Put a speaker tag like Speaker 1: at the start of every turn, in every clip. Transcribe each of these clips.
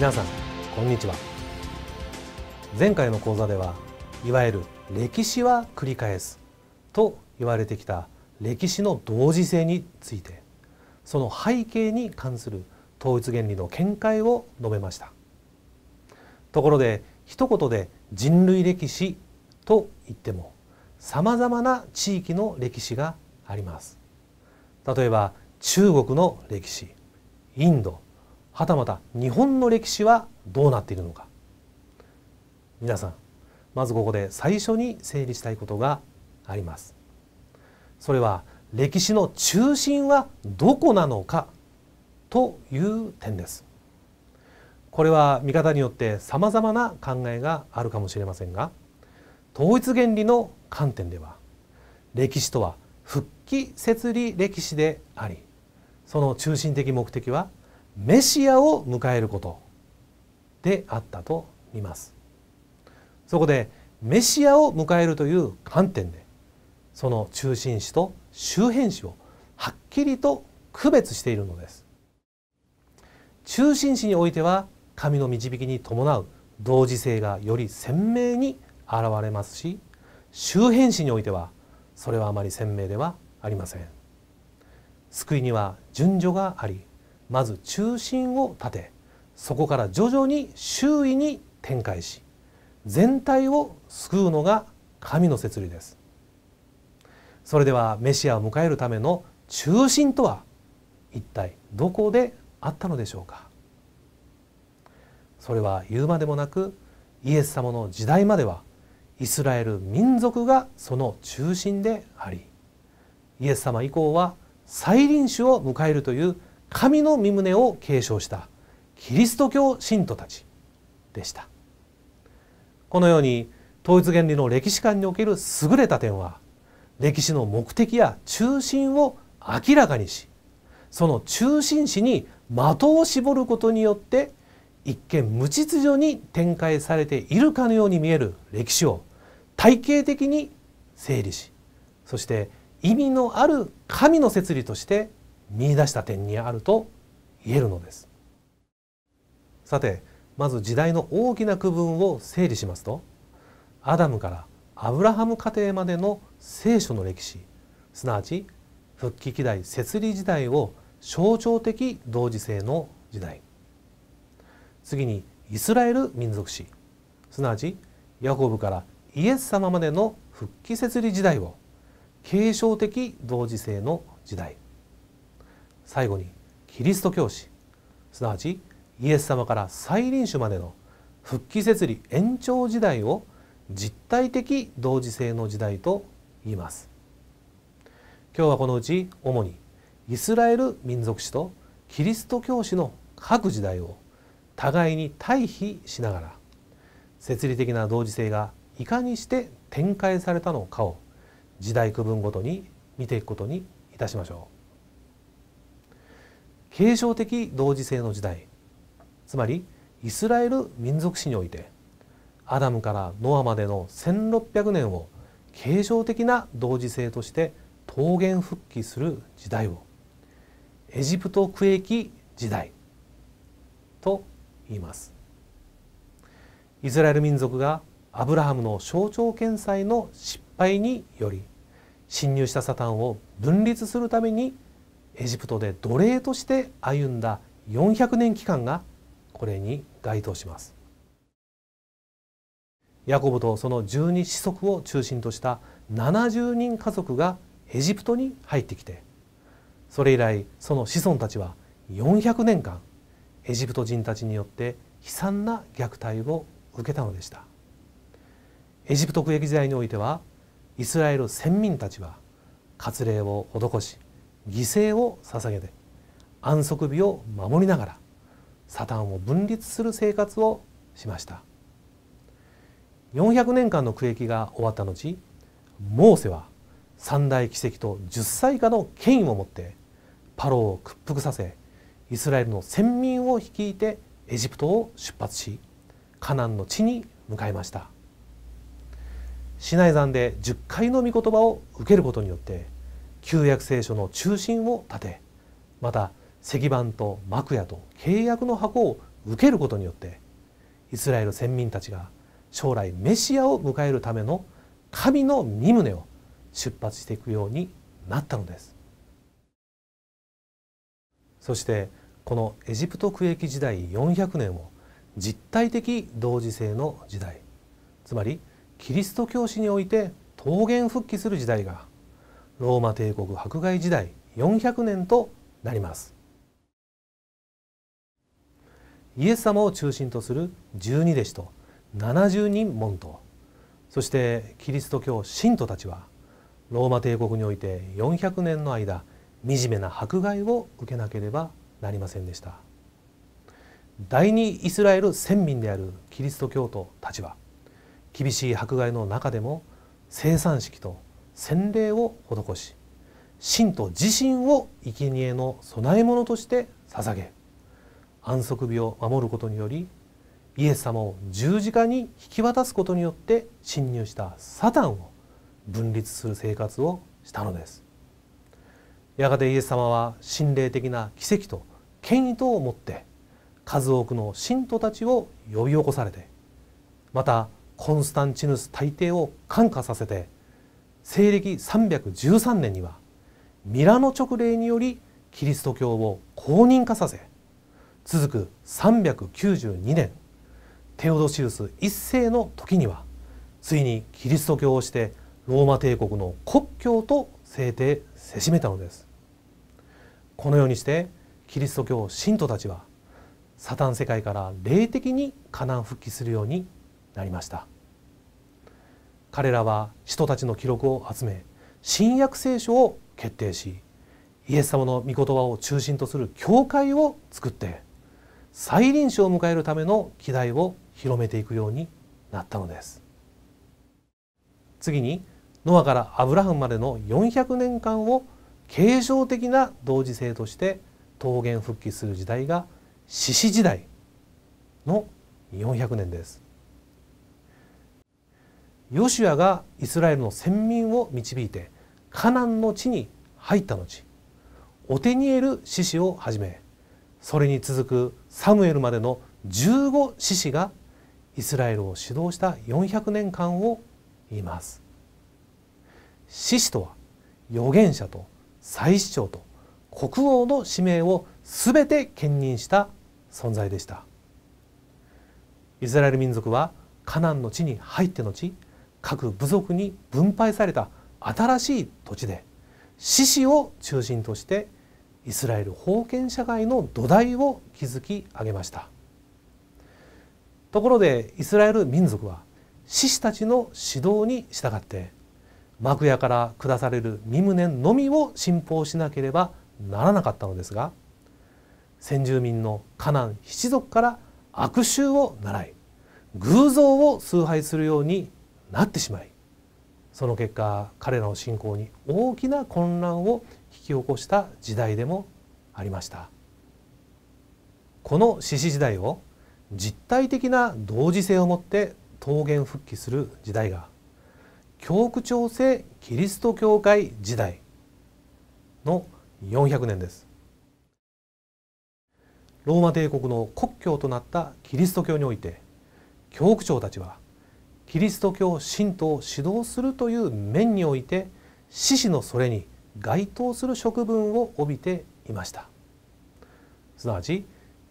Speaker 1: 皆さんこんにちは前回の講座ではいわゆる歴史は繰り返すと言われてきた歴史の同時性についてその背景に関する統一原理の見解を述べましたところで一言で人類歴史と言っても様々な地域の歴史があります例えば中国の歴史インドはたまた日本の歴史はどうなっているのか皆さんまずここで最初に整理したいことがありますそれは歴史の中心はどこなのかという点ですこれは見方によってさまざまな考えがあるかもしれませんが統一原理の観点では歴史とは復帰設理歴史でありその中心的目的はメシアを迎えることであったと見ますそこでメシアを迎えるという観点でその中心子と周辺子をはっきりと区別しているのです中心子においては神の導きに伴う同時性がより鮮明に現れますし周辺子においてはそれはあまり鮮明ではありません救いには順序がありまず中心を立てそこから徐々に周囲に展開し全体を救うのが神の摂理ですそれではメシアを迎えるための中心とは一体どこであったのでしょうかそれは言うまでもなくイエス様の時代まではイスラエル民族がその中心でありイエス様以降は再臨主を迎えるという神の御旨を継承したキリスト教信徒たちでしたこのように統一原理の歴史観における優れた点は歴史の目的や中心を明らかにしその中心史に的を絞ることによって一見無秩序に展開されているかのように見える歴史を体系的に整理しそして意味のある神の摂理として見出した点にあると言えるのですさてまず時代の大きな区分を整理しますとアダムからアブラハム家庭までの聖書の歴史すなわち復帰期代摂理時代を象徴的同時性の時代次にイスラエル民族史すなわちヤコブからイエス様までの復帰摂理時代を継承的同時性の時代最後にキリスト教師すなわちイエス様から再臨主までの復帰設理延長時代を実体的同時性の時代と言います今日はこのうち主にイスラエル民族史とキリスト教史の各時代を互いに対比しながら設理的な同時性がいかにして展開されたのかを時代区分ごとに見ていくことにいたしましょう。継承的同時性の時代つまりイスラエル民族史においてアダムからノアまでの1600年を継承的な同時性として桃源復帰する時代をエジプト区域時代と言いますイスラエル民族がアブラハムの象徴検査の失敗により侵入したサタンを分立するためにエジプトで奴隷として歩んだ400年期間がこれに該当しますヤコブとその12子息を中心とした70人家族がエジプトに入ってきてそれ以来その子孫たちは400年間エジプト人たちによって悲惨な虐待を受けたのでしたエジプト区役時代においてはイスラエル先民たちは割礼を施し犠牲を捧げて安息日を守りながらサタンを分立する生活をしました400年間の区役が終わった後モーセは三大奇跡と10歳以下の権威を持ってパロを屈服させイスラエルの先民を率いてエジプトを出発しカナンの地に向かいましたシナイ山で10回の御言葉を受けることによって旧約聖書の中心を立てまた石板と幕屋と契約の箱を受けることによってイスラエル先民たちが将来メシアを迎えるための神の身旨を出発していくようになったのですそしてこのエジプト区域時代400年を実体的同時性の時代つまりキリスト教史において桃源復帰する時代がローマ帝国迫害時代400年となりますイエス様を中心とする十二弟子と70人門徒そしてキリスト教信徒たちはローマ帝国において400年の間惨めな迫害を受けなければなりませんでした第二イスラエル先民であるキリスト教徒たちは厳しい迫害の中でも生産式と洗礼を施し信徒自身を生贄の供え物として捧げ安息日を守ることによりイエス様を十字架に引き渡すことによって侵入したサタンを分立する生活をしたのですやがてイエス様は心霊的な奇跡と権威等を持って数多くの信徒たちを呼び起こされてまたコンスタンチヌス大帝を感化させて西暦313年にはミラノ直令によりキリスト教を公認化させ続く392年テオドシウス1世の時にはついにキリスト教をしてローマ帝国の国教と制定せしめたのですこのようにしてキリスト教信徒たちはサタン世界から霊的にカナ復帰するようになりました。彼らは人たちの記録を集め新約聖書を決定しイエス様の御言葉を中心とする教会を作って再臨書を迎えるための期待を広めていくようになったのです次にノアからアブラハムまでの400年間を継承的な同時性として桃源復帰する時代が獅子時代の400年ですヨシュアがイスラエルの先民を導いてカナンの地に入った後オテニエル獅子をはじめそれに続くサムエルまでの15獅子がイスラエルを指導した400年間を言います。獅子とは預言者と祭司長と国王の使命を全て兼任した存在でしたイスラエル民族はカナンの地に入って後各部族に分配された新しい土地で獅子を中心としてイスラエル封建社会の土台を築き上げましたところでイスラエル民族は獅子たちの指導に従って幕屋から下される身旨のみを信奉しなければならなかったのですが先住民のカナン七族から悪臭を習い偶像を崇拝するようになってしまいその結果彼らの信仰に大きな混乱を引き起こした時代でもありましたこの獅子時代を実体的な同時性を持って桃源復帰する時代が教区調整キリスト教会時代の400年ですローマ帝国の国教となったキリスト教において教区長たちはキリスト教神道を指導するという面において獅子のそれに該当する職分を帯びていましたすなわち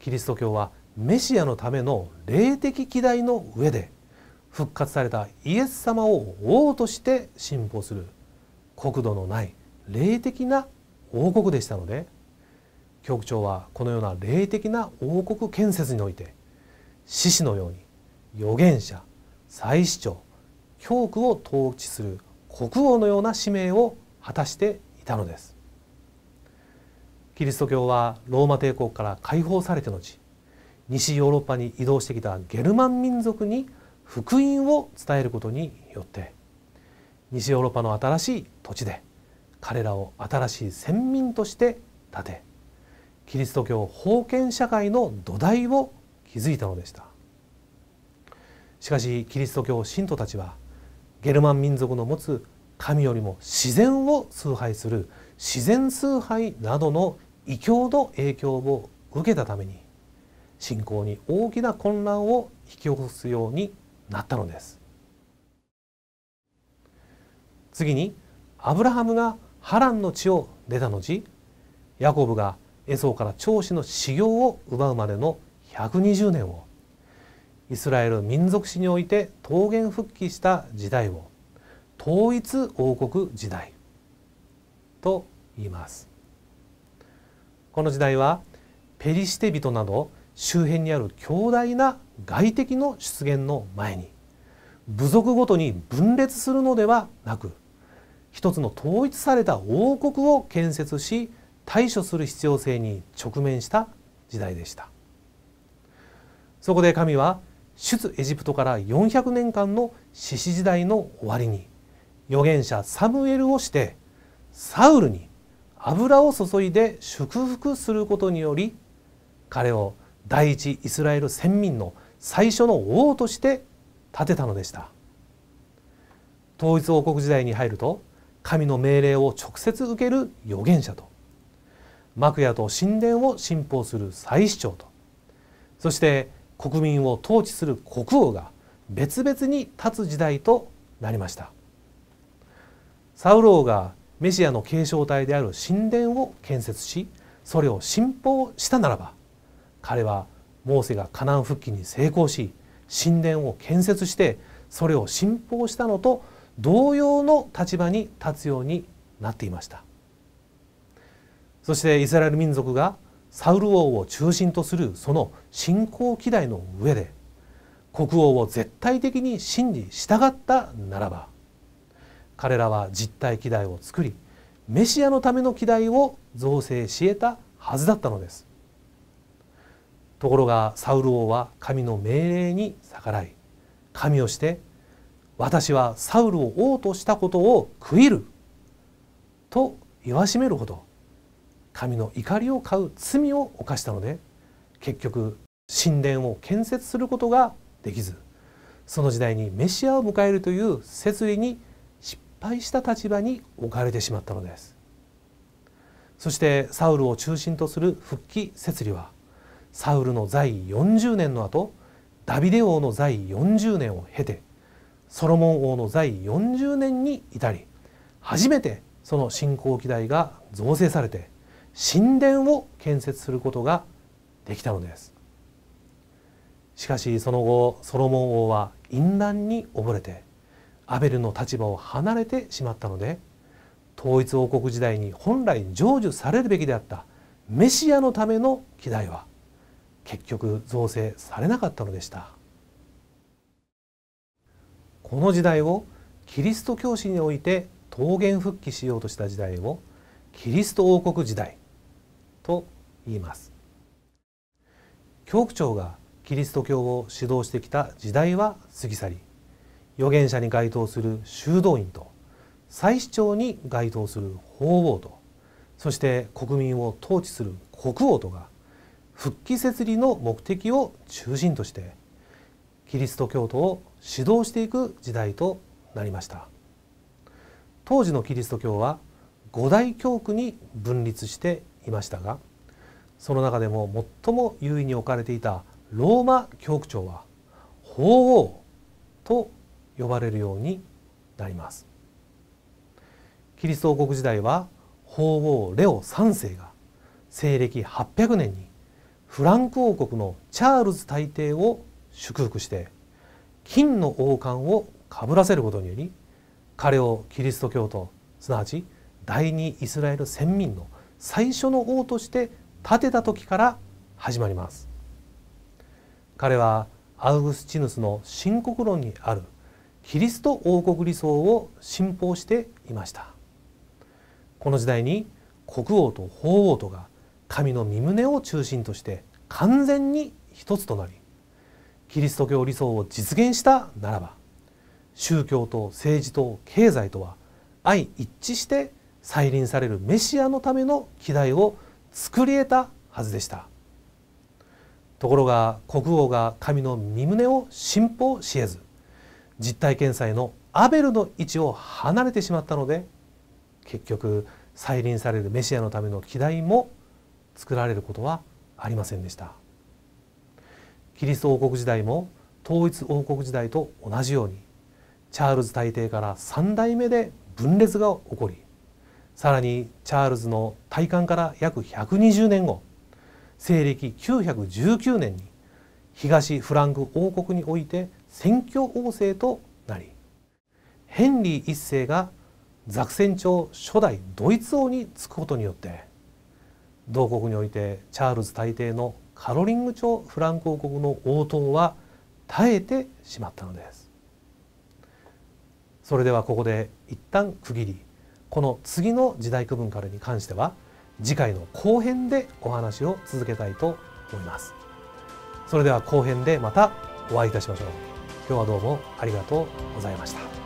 Speaker 1: キリスト教はメシアのための霊的機代の上で復活されたイエス様を王として信奉する国土のない霊的な王国でしたので局長はこのような霊的な王国建設において獅子のように預言者再市長教区を統治する国王のような使命を果たしていたのですキリスト教はローマ帝国から解放されて後西ヨーロッパに移動してきたゲルマン民族に福音を伝えることによって西ヨーロッパの新しい土地で彼らを新しい先民として建てキリスト教封建社会の土台を築いたのでしたしかしキリスト教信徒たちはゲルマン民族の持つ神よりも自然を崇拝する自然崇拝などの異教の影響を受けたために信仰に大きな混乱を引き起こすようになったのです次にアブラハムがハランの地を出た後ヤコブがエソーから長子の修行を奪うまでの120年をイスラエル民族史において桃源復帰した時代を統一王国時代と言いますこの時代はペリシテ人など周辺にある強大な外敵の出現の前に部族ごとに分裂するのではなく一つの統一された王国を建設し対処する必要性に直面した時代でしたそこで神は出エジプトから400年間の獅子時代の終わりに預言者サムエルをしてサウルに油を注いで祝福することにより彼を第一イスラエル先民の最初の王として立てたのでした統一王国時代に入ると神の命令を直接受ける預言者と幕屋と神殿を信奉する祭司長とそして国民を統治する国王が別々に立つ時代となりましたサウル王がメシアの継承体である神殿を建設しそれを信奉したならば彼はモーセがカナン復帰に成功し神殿を建設してそれを信奉したのと同様の立場に立つようになっていましたそしてイスラエル民族がサウル王を中心とするその信仰機代の上で国王を絶対的に真に従ったならば彼らは実体機代を作りメシアのための機代を造成し得たはずだったのですところがサウル王は神の命令に逆らい神をして私はサウルを王としたことを悔いると言わしめるほど神の怒りを買う罪を犯したので結局神殿を建設することができずその時代にメシアを迎えるという設理に失敗した立場に置かれてしまったのですそしてサウルを中心とする復帰設理はサウルの在位40年の後ダビデ王の在位40年を経てソロモン王の在位40年に至り初めてその信仰機代が造成されて神殿を建設することができたのですしかしその後ソロモン王は淫乱に溺れてアベルの立場を離れてしまったので統一王国時代に本来成就されるべきであったメシアのための機代は結局造成されなかったのでしたこの時代をキリスト教師において桃源復帰しようとした時代をキリスト王国時代と言います教区長がキリスト教を指導してきた時代は過ぎ去り預言者に該当する修道院と祭市長に該当する法王とそして国民を統治する国王とが復帰設理の目的を中心としてキリスト教徒を指導していく時代となりました当時のキリスト教は五大教区に分立していましたがその中でも最も優位に置かれていたローマ教区長は法王と呼ばれるようになりますキリスト王国時代は法王レオ3世が西暦800年にフランク王国のチャールズ大帝を祝福して金の王冠をかぶらせることにより彼をキリスト教徒すなわち第二イスラエル先民の最初の王として建てた時から始まります彼はアウグスチヌスの深刻論にあるキリスト王国理想を信奉していましたこの時代に国王と法王とが神の身旨を中心として完全に一つとなりキリスト教理想を実現したならば宗教と政治と経済とは相一致して再臨されるメシアのための機代を作り得たはずでしたところが国王が神の身旨を信奉しえず実体検査へのアベルの位置を離れてしまったので結局再臨されるメシアのための機代も作られることはありませんでしたキリスト王国時代も統一王国時代と同じようにチャールズ大帝から3代目で分裂が起こりさらにチャールズの戴冠から約120年後西暦919年に東フランク王国において選挙王政となりヘンリー1世がザクセン朝初代ドイツ王に就くことによって同国においてチャールズ大帝のカロリング朝フランク王国の応答は絶えてしまったのですそれではここで一旦区切りこの次の時代区分からに関しては次回の後編でお話を続けたいと思いますそれでは後編でまたお会いいたしましょう今日はどうもありがとうございました